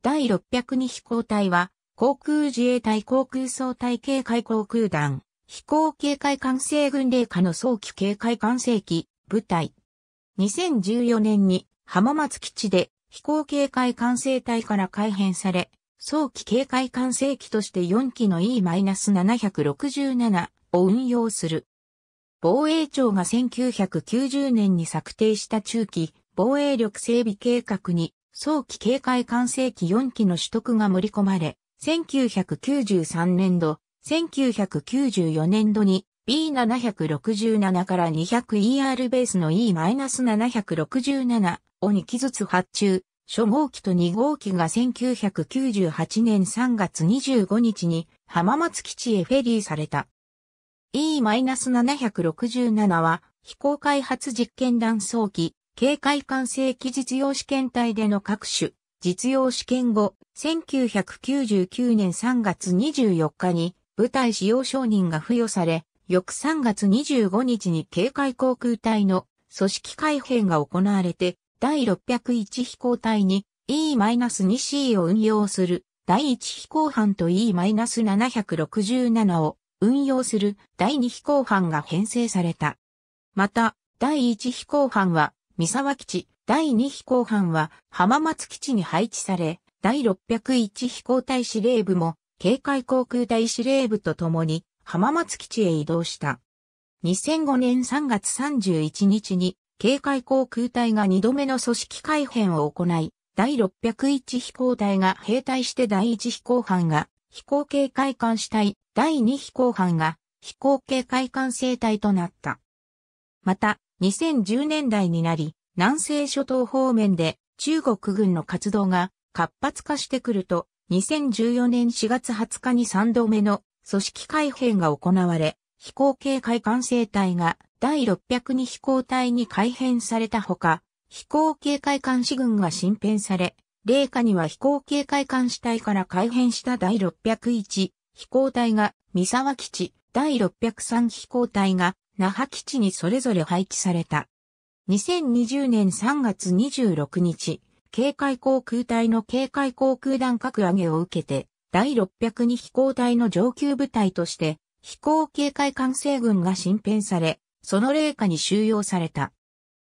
第602飛行隊は、航空自衛隊航空総隊警戒航空団、飛行警戒管制軍令下の早期警戒管制機、部隊。2014年に浜松基地で飛行警戒管制隊から改編され、早期警戒管制機として4機の E-767 を運用する。防衛庁が1990年に策定した中期防衛力整備計画に早期警戒管制機4機の取得が盛り込まれ、1993年度、1994年度に B767 から 200ER ベースの E-767 を2機ずつ発注、初号機と2号機が1998年3月25日に浜松基地へフェリーされた。E-767 は飛行開発実験弾早期警戒管制機実用試験体での各種、実用試験後、1999年3月24日に部隊使用承認が付与され、翌3月25日に警戒航空隊の組織改編が行われて、第601飛行隊に E-2C を運用する第1飛行班と E-767 を運用する第2飛行班が編成された。また、第1飛行班は三沢基地、第2飛行班は浜松基地に配置され、第601飛行隊司令部も、警戒航空隊司令部とともに、浜松基地へ移動した。2005年3月31日に、警戒航空隊が2度目の組織改編を行い、第601飛行隊が兵隊して第1飛行班が飛行警戒艦主隊、第2飛行班が飛行警戒艦生隊となった。また、2010年代になり、南西諸島方面で中国軍の活動が活発化してくると、2014年4月20日に3度目の組織改編が行われ、飛行警戒管制隊が第602飛行隊に改編されたほか、飛行警戒監視軍が新編され、霊下には飛行警戒監視隊から改編した第601飛行隊が三沢基地、第603飛行隊が那覇基地にそれぞれ配置された。2020年3月26日、警戒航空隊の警戒航空団格上げを受けて、第602飛行隊の上級部隊として、飛行警戒管制軍が新編され、その霊下に収容された。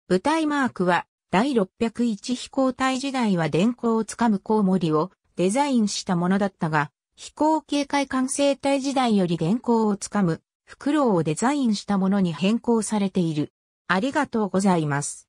部隊マークは、第601飛行隊時代は電光をつかむコウモリをデザインしたものだったが、飛行警戒管制隊時代より電光をつかむフクロウをデザインしたものに変更されている。ありがとうございます。